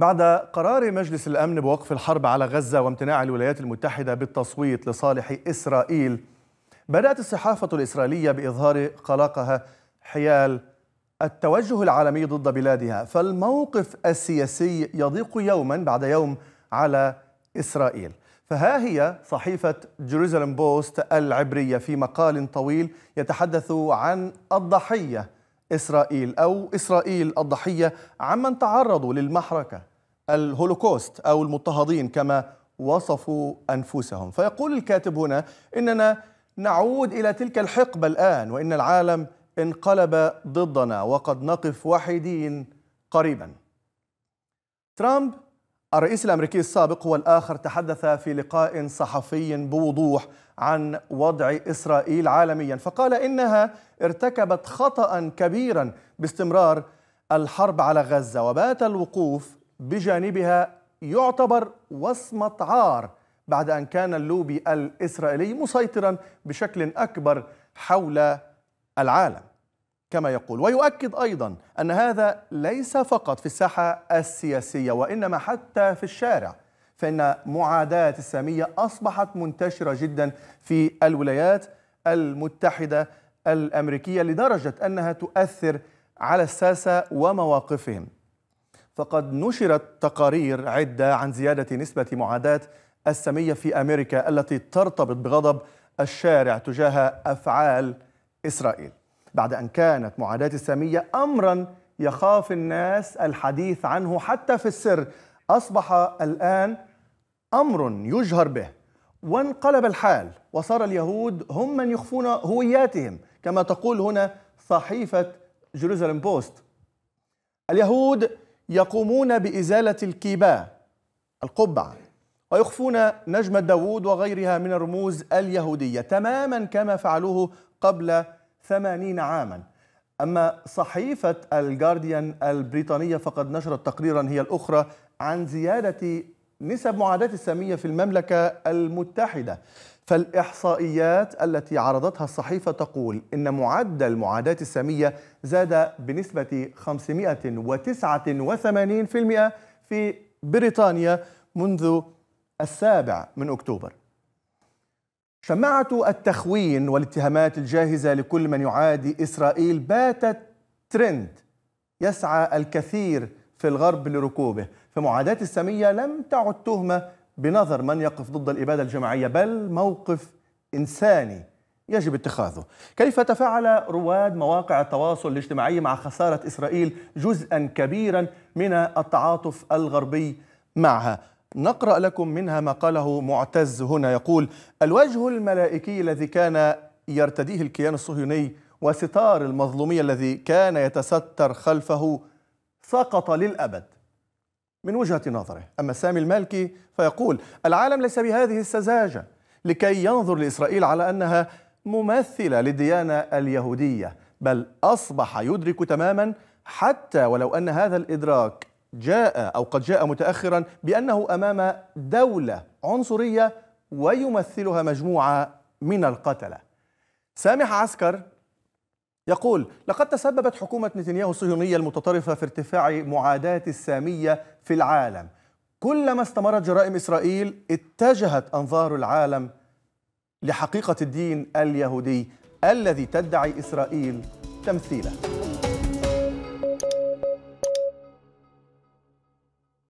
بعد قرار مجلس الأمن بوقف الحرب على غزة وامتناع الولايات المتحدة بالتصويت لصالح إسرائيل بدأت الصحافة الإسرائيلية بإظهار قلقها حيال التوجه العالمي ضد بلادها فالموقف السياسي يضيق يوما بعد يوم على إسرائيل فها هي صحيفة جيروزالم بوست العبرية في مقال طويل يتحدث عن الضحية إسرائيل أو إسرائيل الضحية عمن تعرضوا للمحركة الهولوكوست أو المضطهدين كما وصفوا أنفسهم فيقول الكاتب هنا إننا نعود إلى تلك الحقبة الآن وإن العالم انقلب ضدنا وقد نقف وحيدين قريبا ترامب الرئيس الامريكي السابق والاخر تحدث في لقاء صحفي بوضوح عن وضع اسرائيل عالميا فقال انها ارتكبت خطا كبيرا باستمرار الحرب على غزه وبات الوقوف بجانبها يعتبر وصمه عار بعد ان كان اللوبي الاسرائيلي مسيطرا بشكل اكبر حول العالم كما يقول ويؤكد أيضا أن هذا ليس فقط في الساحة السياسية وإنما حتى في الشارع فإن معاداة السامية أصبحت منتشرة جدا في الولايات المتحدة الأمريكية لدرجة أنها تؤثر على الساسة ومواقفهم فقد نشرت تقارير عدة عن زيادة نسبة معاداة السامية في أمريكا التي ترتبط بغضب الشارع تجاه أفعال إسرائيل بعد أن كانت معاداة السامية أمرا يخاف الناس الحديث عنه حتى في السر أصبح الآن أمر يجهر به وانقلب الحال وصار اليهود هم من يخفون هوياتهم كما تقول هنا صحيفة جيروزالم بوست اليهود يقومون بإزالة الكيبا القبعة ويخفون نجم داوود وغيرها من الرموز اليهودية تماما كما فعلوه قبل 80 عاما أما صحيفة الجارديان البريطانية فقد نشرت تقريرا هي الأخرى عن زيادة نسب معاداة السامية في المملكة المتحدة فالإحصائيات التي عرضتها الصحيفة تقول إن معدل معاداة السامية زاد بنسبة 589% في بريطانيا منذ السابع من أكتوبر شماعة التخوين والاتهامات الجاهزة لكل من يعادي إسرائيل باتت ترند يسعى الكثير في الغرب لركوبه فمعاداة السامية لم تعد تهمة بنظر من يقف ضد الإبادة الجماعية بل موقف إنساني يجب اتخاذه كيف تفاعل رواد مواقع التواصل الاجتماعي مع خسارة إسرائيل جزءا كبيرا من التعاطف الغربي معها نقرأ لكم منها ما قاله معتز هنا يقول الوجه الملائكي الذي كان يرتديه الكيان الصهيوني وستار المظلومية الذي كان يتستر خلفه سقط للأبد من وجهة نظره أما سامي المالكي فيقول العالم ليس بهذه السذاجة لكي ينظر لإسرائيل على أنها ممثلة للديانة اليهودية بل أصبح يدرك تماما حتى ولو أن هذا الإدراك جاء أو قد جاء متأخرا بأنه أمام دولة عنصرية ويمثلها مجموعة من القتلة سامح عسكر يقول لقد تسببت حكومة نتنياهو الصهيونية المتطرفة في ارتفاع معاداة السامية في العالم كلما استمرت جرائم إسرائيل اتجهت أنظار العالم لحقيقة الدين اليهودي الذي تدعي إسرائيل تمثيله